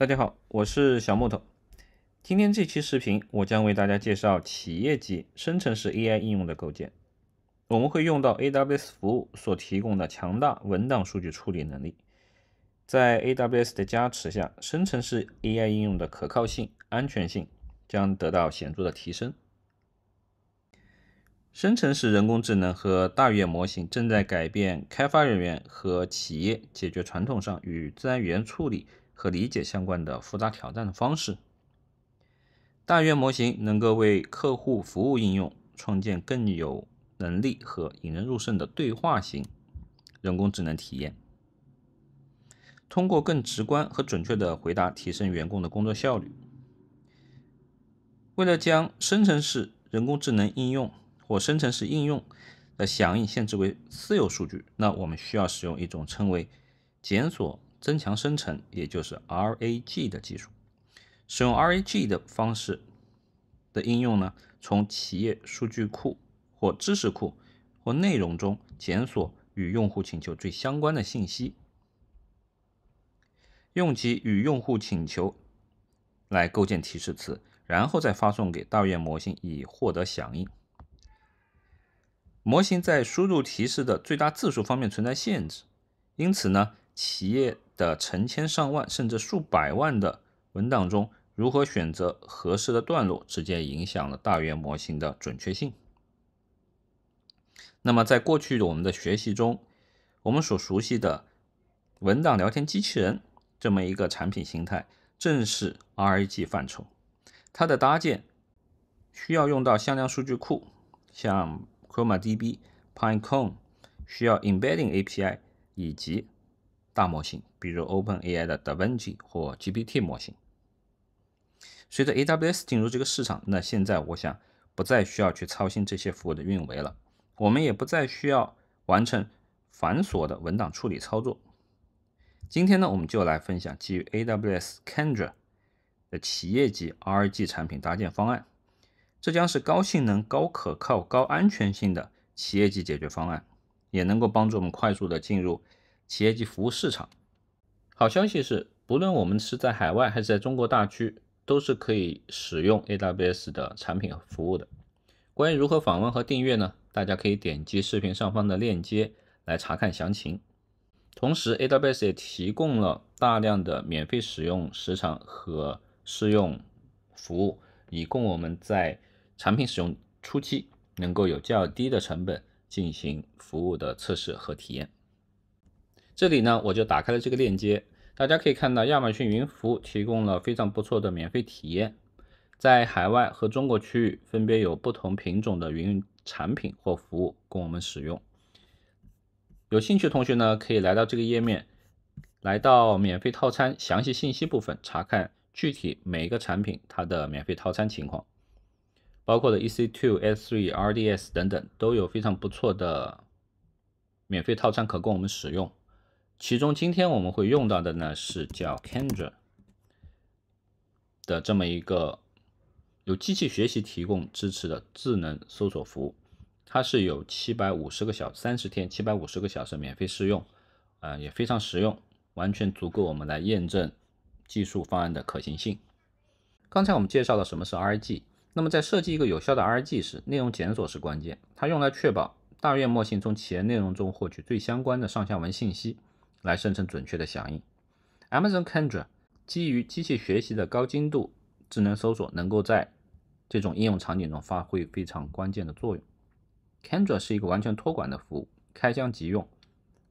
大家好，我是小木头。今天这期视频，我将为大家介绍企业级生成式 AI 应用的构建。我们会用到 AWS 服务所提供的强大文档数据处理能力。在 AWS 的加持下，生成式 AI 应用的可靠性、安全性将得到显著的提升。生成式人工智能和大语言模型正在改变开发人员和企业解决传统上与自然语言处理。和理解相关的复杂挑战的方式。大语言模型能够为客户服务应用创建更有能力和引人入胜的对话型人工智能体验，通过更直观和准确的回答提升员工的工作效率。为了将生成式人工智能应用或生成式应用的响应限制为私有数据，那我们需要使用一种称为检索。增强生成，也就是 RAG 的技术。使用 RAG 的方式的应用呢，从企业数据库或知识库或内容中检索与用户请求最相关的信息，用其与用户请求来构建提示词，然后再发送给大语言模型以获得响应。模型在输入提示的最大字数方面存在限制，因此呢，企业。的成千上万甚至数百万的文档中，如何选择合适的段落，直接影响了大语言模型的准确性。那么，在过去的我们的学习中，我们所熟悉的文档聊天机器人这么一个产品形态，正是 RAG 范畴。它的搭建需要用到向量数据库，像 Chroma DB、Pinecone，需要 Embedding API 以及。大模型，比如 OpenAI 的 DaVinci 或 GPT 模型。随着 AWS 进入这个市场，那现在我想不再需要去操心这些服务的运维了，我们也不再需要完成繁琐的文档处理操作。今天呢，我们就来分享基于 AWS Kendra 的企业级 RG 产品搭建方案。这将是高性能、高可靠、高安全性的企业级解决方案，也能够帮助我们快速的进入。企业级服务市场。好消息是，不论我们是在海外还是在中国大区，都是可以使用 AWS 的产品和服务的。关于如何访问和订阅呢？大家可以点击视频上方的链接来查看详情。同时，AWS 也提供了大量的免费使用时长和试用服务，以供我们在产品使用初期能够有较低的成本进行服务的测试和体验。这里呢，我就打开了这个链接，大家可以看到，亚马逊云服务提供了非常不错的免费体验，在海外和中国区域分别有不同品种的云产品或服务供我们使用。有兴趣的同学呢，可以来到这个页面，来到免费套餐详细信息部分查看具体每一个产品它的免费套餐情况，包括了 EC2、S3、RDS 等等都有非常不错的免费套餐可供我们使用。其中，今天我们会用到的呢是叫 Kendra 的这么一个由机器学习提供支持的智能搜索服务。它是有七百五十个小三十天，七百五十个小时免费试用，啊，也非常实用，完全足够我们来验证技术方案的可行性。刚才我们介绍了什么是 R G，那么在设计一个有效的 R G 时，内容检索是关键，它用来确保大院模型从企业内容中获取最相关的上下文信息。来生成准确的响应。Amazon Kendra 基于机器学习的高精度智能搜索，能够在这种应用场景中发挥非常关键的作用。Kendra 是一个完全托管的服务，开箱即用，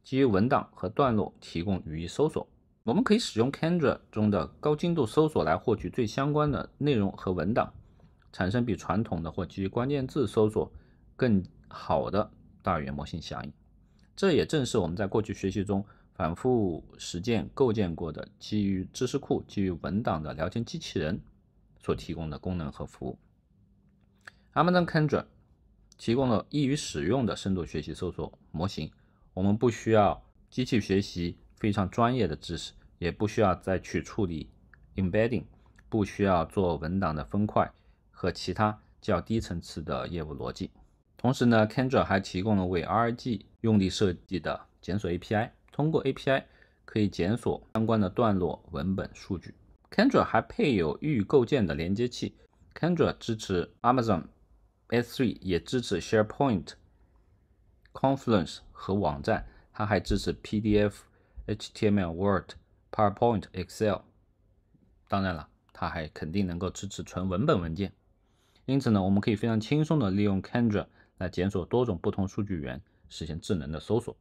基于文档和段落提供语义搜索。我们可以使用 Kendra 中的高精度搜索来获取最相关的内容和文档，产生比传统的或基于关键字搜索更好的大语言模型响应。这也正是我们在过去学习中。反复实践构建过的基于知识库、基于文档的聊天机器人所提供的功能和服务。Amazon Kendra 提供了易于使用的深度学习搜索模型，我们不需要机器学习非常专业的知识，也不需要再去处理 embedding，不需要做文档的分块和其他较低层次的业务逻辑。同时呢，Kendra 还提供了为 r g 用力设计的检索 API。通过 API 可以检索相关的段落文本数据。Kendra 还配有预构建的连接器，Kendra 支持 Amazon S3，也支持 SharePoint、Confluence 和网站。它还支持 PDF、HTML、Word、PowerPoint、Excel。当然了，它还肯定能够支持纯文本文件。因此呢，我们可以非常轻松地利用 Kendra 来检索多种不同数据源，实现智能的搜索。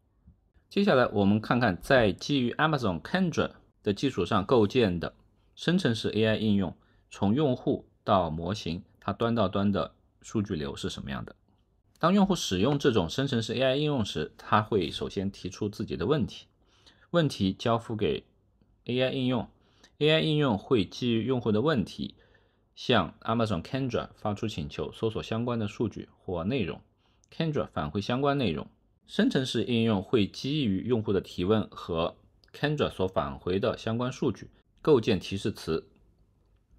接下来我们看看，在基于 Amazon Kendra 的基础上构建的生成式 AI 应用，从用户到模型，它端到端的数据流是什么样的？当用户使用这种生成式 AI 应用时，他会首先提出自己的问题，问题交付给 AI 应用，AI 应用会基于用户的问题向 Amazon Kendra 发出请求，搜索相关的数据或内容，Kendra 返回相关内容。生成式应用会基于用户的提问和 Kendra 所返回的相关数据，构建提示词，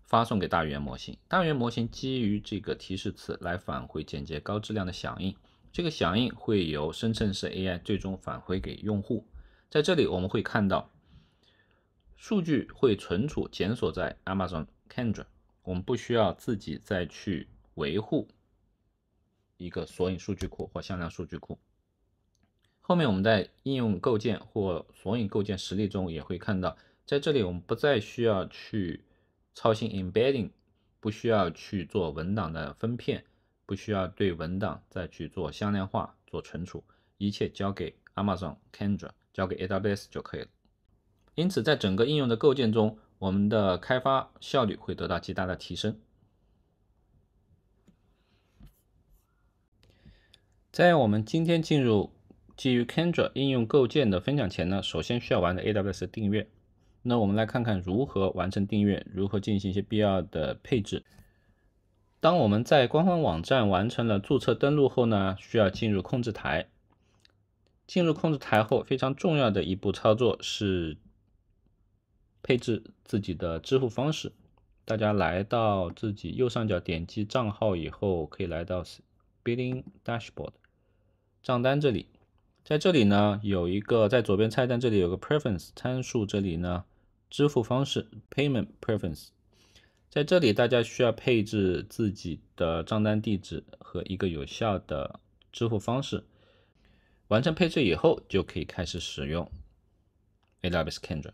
发送给大语言模型。大语言模型基于这个提示词来返回简洁、高质量的响应。这个响应会由生成式 AI 最终返回给用户。在这里，我们会看到，数据会存储检索在 Amazon Kendra，我们不需要自己再去维护一个索引数据库或向量数据库。后面我们在应用构建或索引构建实例中也会看到，在这里我们不再需要去操心 embedding，不需要去做文档的分片，不需要对文档再去做向量化做存储，一切交给 Amazon Kendra，交给 AWS 就可以了。因此，在整个应用的构建中，我们的开发效率会得到极大的提升。在我们今天进入。基于 Kendra 应用构建的分享前呢，首先需要完成 AWS 订阅。那我们来看看如何完成订阅，如何进行一些必要的配置。当我们在官方网站完成了注册登录后呢，需要进入控制台。进入控制台后，非常重要的一步操作是配置自己的支付方式。大家来到自己右上角点击账号以后，可以来到 Billing Dashboard 账单这里。在这里呢，有一个在左边菜单这里有个 preference 参数，这里呢支付方式 payment preference，在这里大家需要配置自己的账单地址和一个有效的支付方式。完成配置以后，就可以开始使用 AWS Kendra。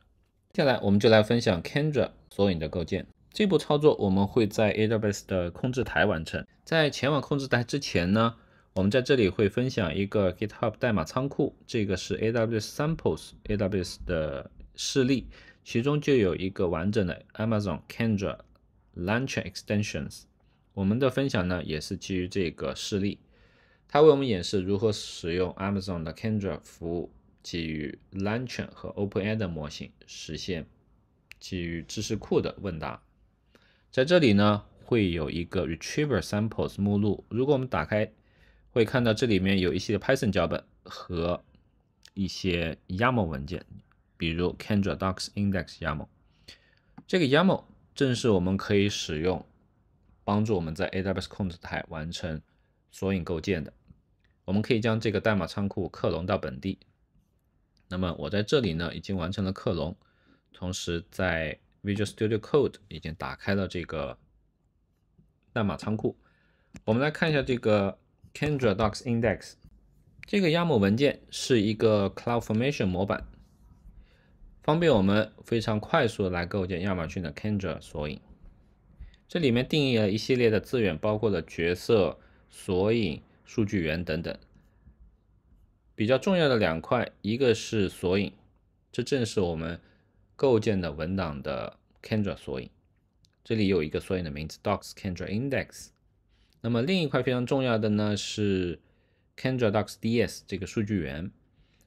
接下来我们就来分享 Kendra 索引的构建。这步操作我们会在 AWS 的控制台完成。在前往控制台之前呢？我们在这里会分享一个 GitHub 代码仓库，这个是 AWS samples AWS 的示例，其中就有一个完整的 Amazon Kendra Launch Extensions e。我们的分享呢也是基于这个示例，它为我们演示如何使用 Amazon 的 Kendra 服务，基于 Launch 和 OpenAI 的模型实现基于知识库的问答。在这里呢会有一个 retriever samples 目录，如果我们打开。会看到这里面有一些 Python 脚本和一些 YAML 文件，比如 Kendra Docs Index YAML。这个 YAML 正是我们可以使用，帮助我们在 AWS 控制台完成索引构建的。我们可以将这个代码仓库克隆到本地。那么我在这里呢，已经完成了克隆，同时在 Visual Studio Code 已经打开了这个代码仓库。我们来看一下这个。Kendra Docs Index 这个压模文件是一个 CloudFormation 模板，方便我们非常快速的来构建亚马逊的 Kendra 索引。这里面定义了一系列的资源，包括了角色、索引、数据源等等。比较重要的两块，一个是索引，这正是我们构建的文档的 Kendra 索引。这里有一个索引的名字：Docs Kendra Index。那么另一块非常重要的呢是 Kendra Docs DS 这个数据源，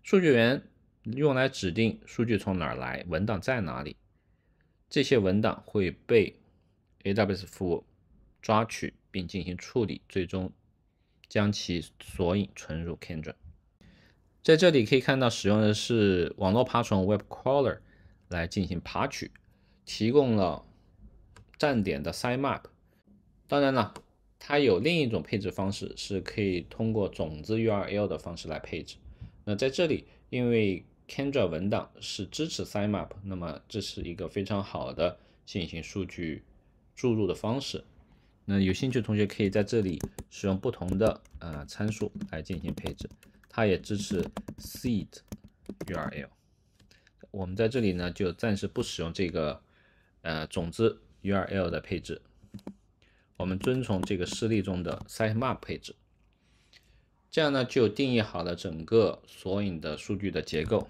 数据源用来指定数据从哪儿来，文档在哪里，这些文档会被 AWS 服务抓取并进行处理，最终将其索引存入 Kendra。在这里可以看到，使用的是网络爬虫 Web Crawler 来进行爬取，提供了站点的 Site Map。当然了。它有另一种配置方式，是可以通过种子 URL 的方式来配置。那在这里，因为 Kendra 文档是支持 SIMUP，那么这是一个非常好的进行数据注入的方式。那有兴趣的同学可以在这里使用不同的呃参数来进行配置。它也支持 Seed URL。我们在这里呢就暂时不使用这个呃种子 URL 的配置。我们遵从这个示例中的 setup 配置，这样呢就定义好了整个索引的数据的结构。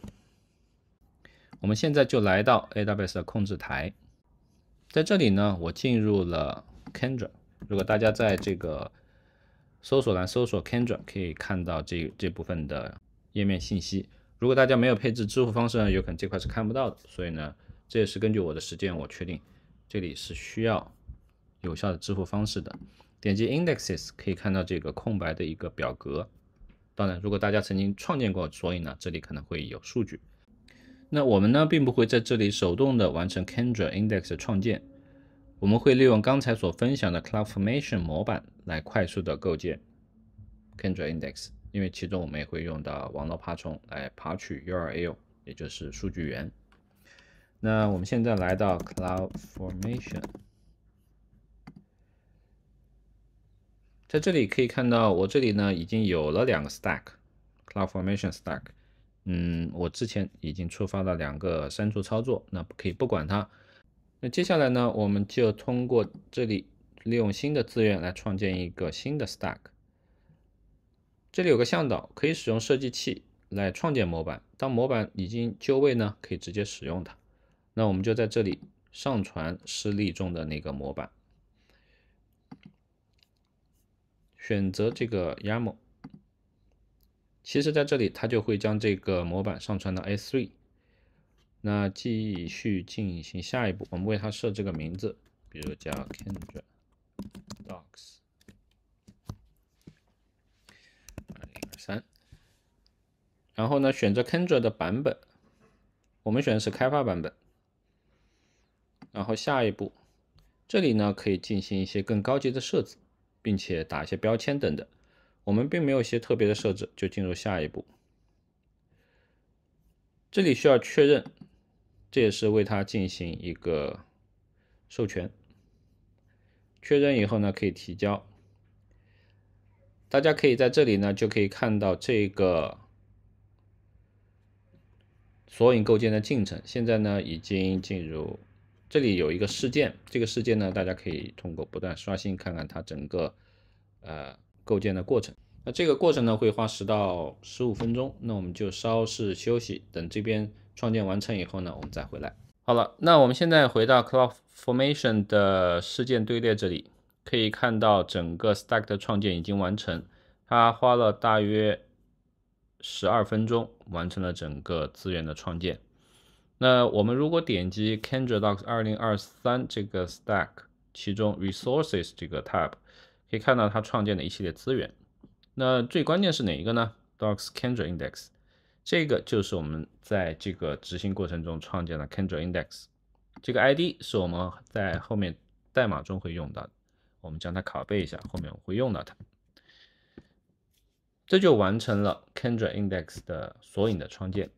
我们现在就来到 AWS 的控制台，在这里呢，我进入了 Kendra。如果大家在这个搜索栏搜索 Kendra，可以看到这这部分的页面信息。如果大家没有配置支付方式呢，有可能这块是看不到的。所以呢，这也是根据我的实践，我确定这里是需要。有效的支付方式的，点击 Indexes 可以看到这个空白的一个表格。当然，如果大家曾经创建过所以呢，这里可能会有数据。那我们呢，并不会在这里手动的完成 Kendra Index 的创建，我们会利用刚才所分享的 CloudFormation 模板来快速的构建 Kendra Index，因为其中我们也会用到网络爬虫来爬取 URL，也就是数据源。那我们现在来到 CloudFormation。在这里可以看到，我这里呢已经有了两个 stack，cloudformation stack。嗯，我之前已经触发了两个删除操作，那可以不管它。那接下来呢，我们就通过这里利用新的资源来创建一个新的 stack。这里有个向导，可以使用设计器来创建模板。当模板已经就位呢，可以直接使用它。那我们就在这里上传示例中的那个模板。选择这个 YAML，其实在这里它就会将这个模板上传到 S3。那继续进行下一步，我们为它设置个名字，比如叫 Kendra Docs 2 0 2三。然后呢，选择 Kendra 的版本，我们选的是开发版本。然后下一步，这里呢可以进行一些更高级的设置。并且打一些标签等等，我们并没有一些特别的设置，就进入下一步。这里需要确认，这也是为它进行一个授权。确认以后呢，可以提交。大家可以在这里呢，就可以看到这个索引构建的进程，现在呢已经进入。这里有一个事件，这个事件呢，大家可以通过不断刷新看看它整个呃构建的过程。那这个过程呢，会花十到十五分钟。那我们就稍事休息，等这边创建完成以后呢，我们再回来。好了，那我们现在回到 CloudFormation 的事件队列这里，可以看到整个 Stack 的创建已经完成，它花了大约十二分钟完成了整个资源的创建。那我们如果点击 Kendra Docs 二零二三这个 Stack，其中 Resources 这个 Tab，可以看到它创建的一系列资源。那最关键是哪一个呢？Docs Kendra Index，这个就是我们在这个执行过程中创建的 Kendra Index。这个 ID 是我们在后面代码中会用到的，我们将它拷贝一下，后面我会用到它。这就完成了 Kendra Index 的索引的创建。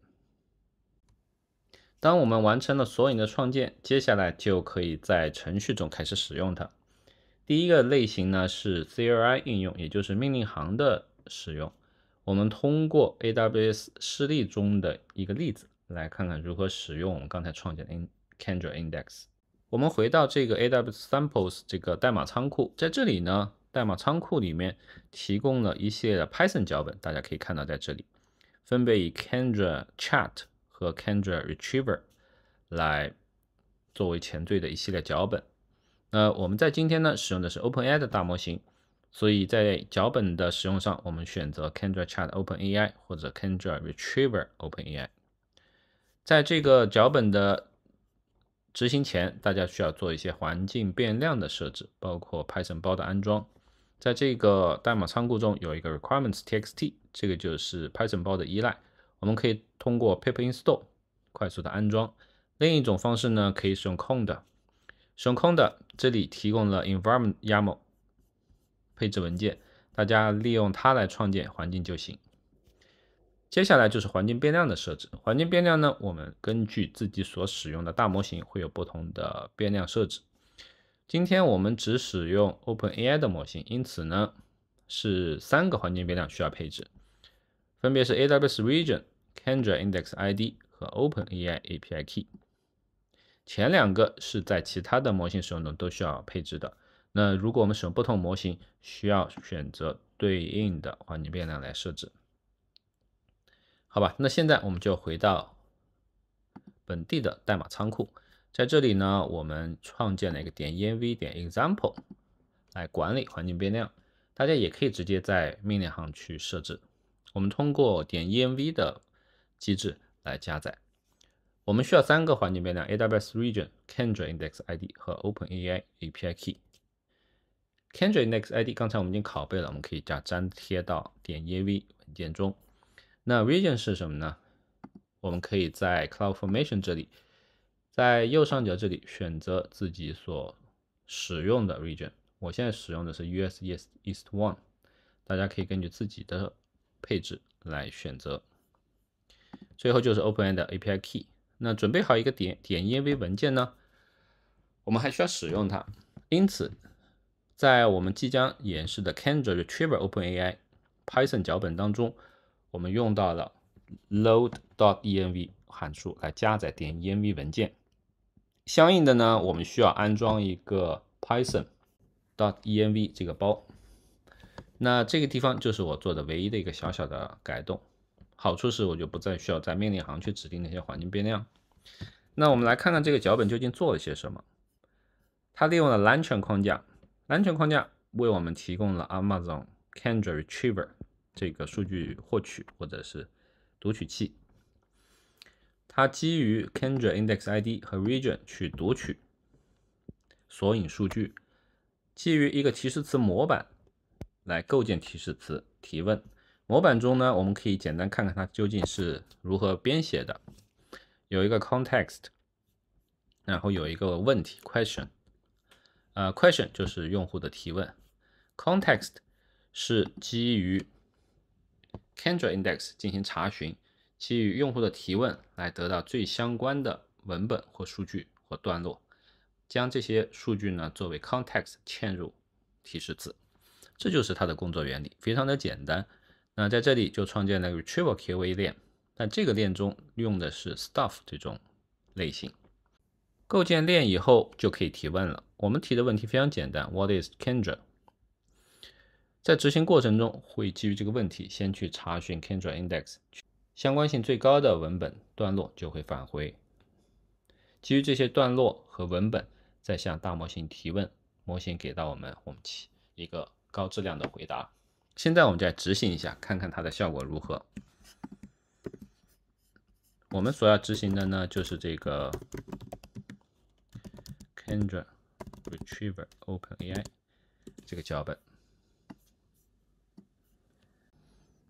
当我们完成了索引的创建，接下来就可以在程序中开始使用它。第一个类型呢是 CLI 应用，也就是命令行的使用。我们通过 AWS 示例中的一个例子，来看看如何使用我们刚才创建的 Kendra Index。我们回到这个 AWS Samples 这个代码仓库，在这里呢，代码仓库里面提供了一系列的 Python 脚本，大家可以看到在这里，分别以 Kendra Chat。和 Kendra Retriever 来作为前缀的一系列脚本。那我们在今天呢，使用的是 OpenAI 的大模型，所以在脚本的使用上，我们选择 Kendra Chat OpenAI 或者 Kendra Retriever OpenAI。在这个脚本的执行前，大家需要做一些环境变量的设置，包括 Python 包的安装。在这个代码仓库中有一个 requirements.txt，这个就是 Python 包的依赖。我们可以通过 pip install 快速的安装。另一种方式呢，可以使用 conda。使用 conda，这里提供了 environment.yml 配置文件，大家利用它来创建环境就行。接下来就是环境变量的设置。环境变量呢，我们根据自己所使用的大模型会有不同的变量设置。今天我们只使用 OpenAI 的模型，因此呢，是三个环境变量需要配置，分别是 AWS region。Kendra Index ID 和 OpenAI API Key，前两个是在其他的模型使用中都需要配置的。那如果我们使用不同模型，需要选择对应的环境变量来设置。好吧，那现在我们就回到本地的代码仓库，在这里呢，我们创建了一个点 env 点 example 来管理环境变量。大家也可以直接在命令行去设置。我们通过点 env 的机制来加载，我们需要三个环境变量：AWS Region、Kendra Index ID 和 OpenAI API Key。Kendra Index ID 刚才我们已经拷贝了，我们可以加粘贴到点 e v 文件中。那 Region 是什么呢？我们可以在 CloudFormation 这里，在右上角这里选择自己所使用的 Region。我现在使用的是 US East East One，大家可以根据自己的配置来选择。最后就是 OpenAI 的 API key。那准备好一个点点 env 文件呢？我们还需要使用它，因此在我们即将演示的 a n d r o i Retrieve r OpenAI Python 脚本当中，我们用到了 load .env 函数来加载点 env 文件。相应的呢，我们需要安装一个 Python .env 这个包。那这个地方就是我做的唯一的一个小小的改动。好处是，我就不再需要在命令行去指定那些环境变量。那我们来看看这个脚本究竟做了些什么。它利用了 l a n t e r 框架 l a n t e r 框架为我们提供了 Amazon Kendra Retriever 这个数据获取或者是读取器。它基于 Kendra Index ID 和 Region 去读取索引数据，基于一个提示词模板来构建提示词提问。模板中呢，我们可以简单看看它究竟是如何编写的。有一个 context，然后有一个问题 question，呃，question 就是用户的提问，context 是基于 Kendra Index 进行查询，基于用户的提问来得到最相关的文本或数据或段落，将这些数据呢作为 context 嵌入提示词，这就是它的工作原理，非常的简单。那在这里就创建了 retrieval QA 链，但这个链中用的是 stuff 这种类型。构建链以后就可以提问了。我们提的问题非常简单，What is Kendra？在执行过程中会基于这个问题先去查询 Kendra index，相关性最高的文本段落就会返回。基于这些段落和文本，再向大模型提问，模型给到我们我们一个高质量的回答。现在我们再执行一下，看看它的效果如何。我们所要执行的呢，就是这个 Kendra Retriever OpenAI 这个脚本。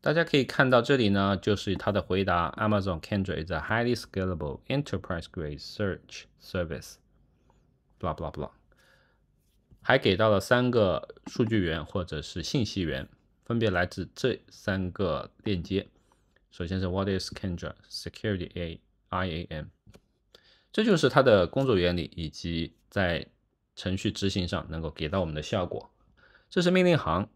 大家可以看到，这里呢，就是它的回答：Amazon Kendra is a highly scalable enterprise-grade search service。blah blah blah，还给到了三个数据源或者是信息源。分别来自这三个链接，首先是 What is Kendra Security A I A M，这就是它的工作原理以及在程序执行上能够给到我们的效果。这是命令行，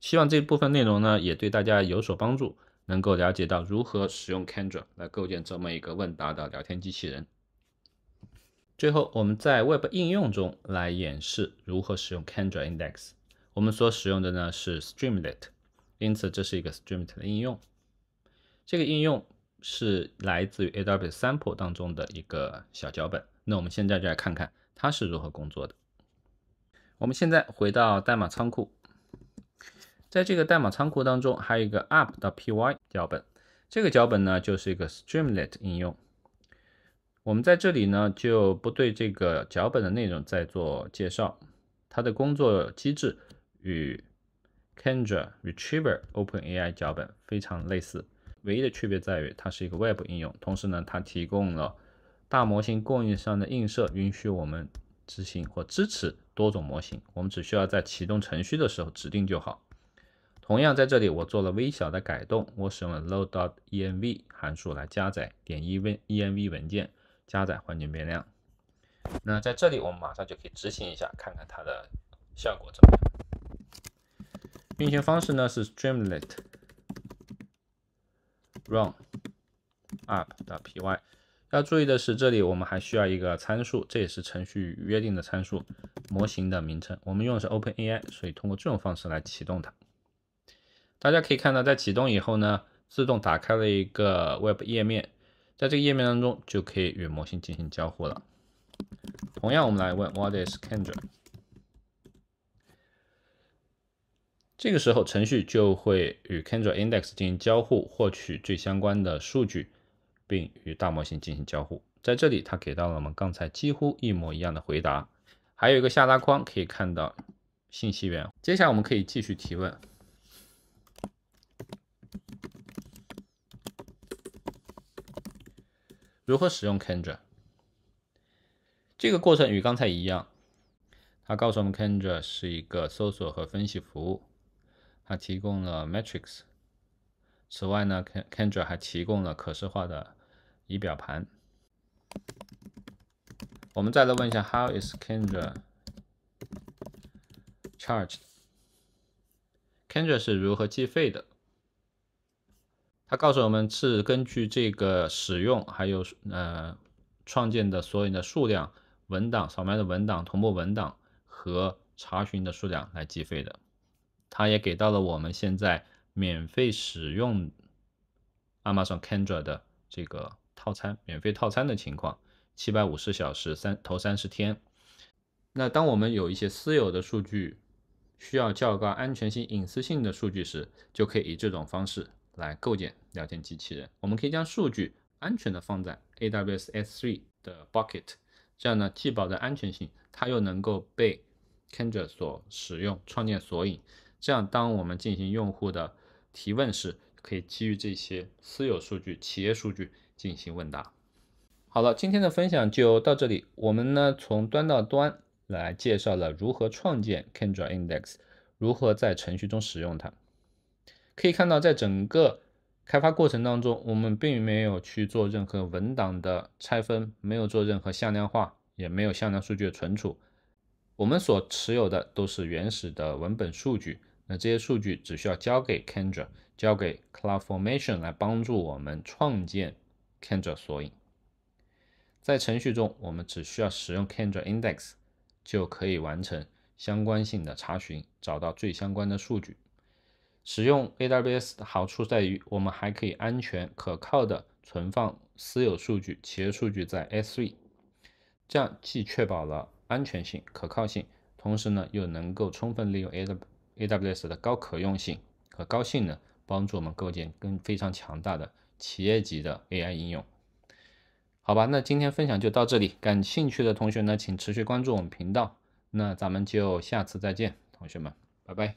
希望这部分内容呢也对大家有所帮助，能够了解到如何使用 Kendra 来构建这么一个问答的聊天机器人。最后，我们在 Web 应用中来演示如何使用 Kendra Index。我们所使用的呢是 Streamlit，因此这是一个 Streamlit 的应用。这个应用是来自于 AWS Sample 当中的一个小脚本。那我们现在就来看看它是如何工作的。我们现在回到代码仓库，在这个代码仓库当中还有一个 u p 到 p y 脚本，这个脚本呢就是一个 Streamlit 应用。我们在这里呢就不对这个脚本的内容再做介绍，它的工作机制。与 Kendra Retriever OpenAI 脚本非常类似，唯一的区别在于它是一个 Web 应用。同时呢，它提供了大模型供应商的映射，允许我们执行或支持多种模型。我们只需要在启动程序的时候指定就好。同样，在这里我做了微小的改动，我使用了 load_env 函数来加载点 e v e env 文件，加载环境变量。那在这里，我们马上就可以执行一下，看看它的效果怎么样。运行方式呢是 streamlit run u p 的 p y 要注意的是，这里我们还需要一个参数，这也是程序约定的参数，模型的名称。我们用的是 OpenAI，所以通过这种方式来启动它。大家可以看到，在启动以后呢，自动打开了一个 web 页面，在这个页面当中就可以与模型进行交互了。同样，我们来问 What is Kendra？这个时候，程序就会与 Kendra Index 进行交互，获取最相关的数据，并与大模型进行交互。在这里，它给到了我们刚才几乎一模一样的回答。还有一个下拉框，可以看到信息源。接下来，我们可以继续提问：如何使用 Kendra？这个过程与刚才一样。它告诉我们，Kendra 是一个搜索和分析服务。它提供了 metrics。此外呢 c e n d r a 还提供了可视化的仪表盘。我们再来问一下，How is c e n r a charged？c e n r a 是如何计费的？它告诉我们是根据这个使用还有呃创建的所有的数量、文档扫描的文档、同步文档和查询的数量来计费的。它也给到了我们现在免费使用 Amazon Kendra 的这个套餐，免费套餐的情况，七百五十小时，三头三十天。那当我们有一些私有的数据，需要较高安全性、隐私性的数据时，就可以以这种方式来构建聊天机器人。我们可以将数据安全的放在 AWS S3 的 Bucket，这样呢既保证安全性，它又能够被 Kendra 所使用，创建索引。这样，当我们进行用户的提问时，可以基于这些私有数据、企业数据进行问答。好了，今天的分享就到这里。我们呢从端到端来介绍了如何创建 Kendra Index，如何在程序中使用它。可以看到，在整个开发过程当中，我们并没有去做任何文档的拆分，没有做任何向量化，也没有向量数据的存储。我们所持有的都是原始的文本数据。那这些数据只需要交给 Kendra，交给 Cloud Formation 来帮助我们创建 Kendra 索引。在程序中，我们只需要使用 Kendra Index，就可以完成相关性的查询，找到最相关的数据。使用 AWS 的好处在于，我们还可以安全、可靠的存放私有数据、企业数据在 S3，这样既确保了安全性、可靠性，同时呢又能够充分利用 AWS。AWS 的高可用性和高性能帮助我们构建更非常强大的企业级的 AI 应用。好吧，那今天分享就到这里，感兴趣的同学呢，请持续关注我们频道。那咱们就下次再见，同学们，拜拜。